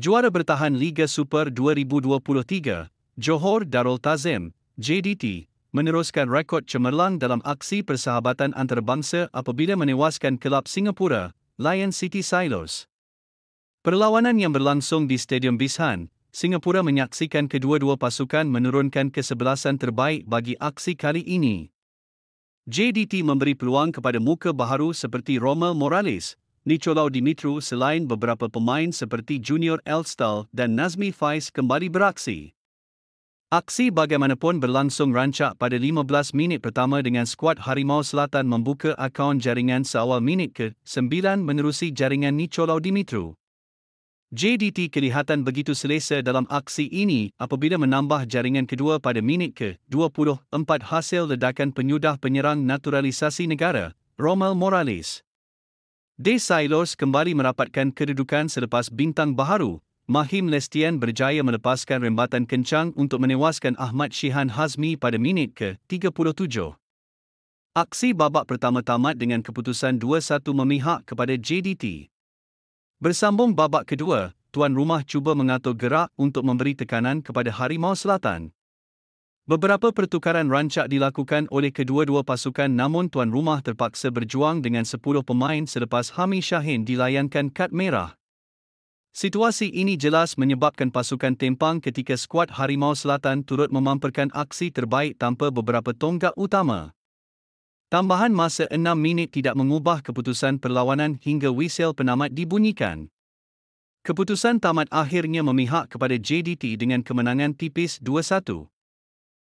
Juara bertahan Liga Super 2023, Johor Darul Tazim, JDT, meneruskan rekod cemerlang dalam aksi persahabatan antarabangsa apabila menewaskan kelab Singapura, Lion City Silos. Perlawanan yang berlangsung di Stadium Bishan, Singapura menyaksikan kedua-dua pasukan menurunkan kesebelasan terbaik bagi aksi kali ini. JDT memberi peluang kepada muka baharu seperti Roma Morales, Nicholau Dimitru selain beberapa pemain seperti Junior Elstal dan Nazmi Faiz kembali beraksi. Aksi bagaimanapun berlangsung rancak pada 15 minit pertama dengan skuad Harimau Selatan membuka akaun jaringan seawal minit ke-9 menerusi jaringan Nicholau Dimitru. JDT kelihatan begitu selesa dalam aksi ini apabila menambah jaringan kedua pada minit ke-24 hasil ledakan penyudah penyerang naturalisasi negara, Romel Morales. Desailos kembali merapatkan kedudukan selepas bintang baharu, Mahim Lestian berjaya melepaskan rembatan kencang untuk menewaskan Ahmad Shihan Hazmi pada minit ke-37. Aksi babak pertama tamat dengan keputusan 2-1 memihak kepada JDT. Bersambung babak kedua, tuan rumah cuba mengatur gerak untuk memberi tekanan kepada Harimau Selatan. Beberapa pertukaran rancak dilakukan oleh kedua-dua pasukan namun tuan rumah terpaksa berjuang dengan 10 pemain selepas Hami Shahin dilayankan kad merah. Situasi ini jelas menyebabkan pasukan tempang ketika skuad Harimau Selatan turut memamperkan aksi terbaik tanpa beberapa tonggak utama. Tambahan masa 6 minit tidak mengubah keputusan perlawanan hingga whistle penamat dibunyikan. Keputusan tamat akhirnya memihak kepada JDT dengan kemenangan tipis 2-1.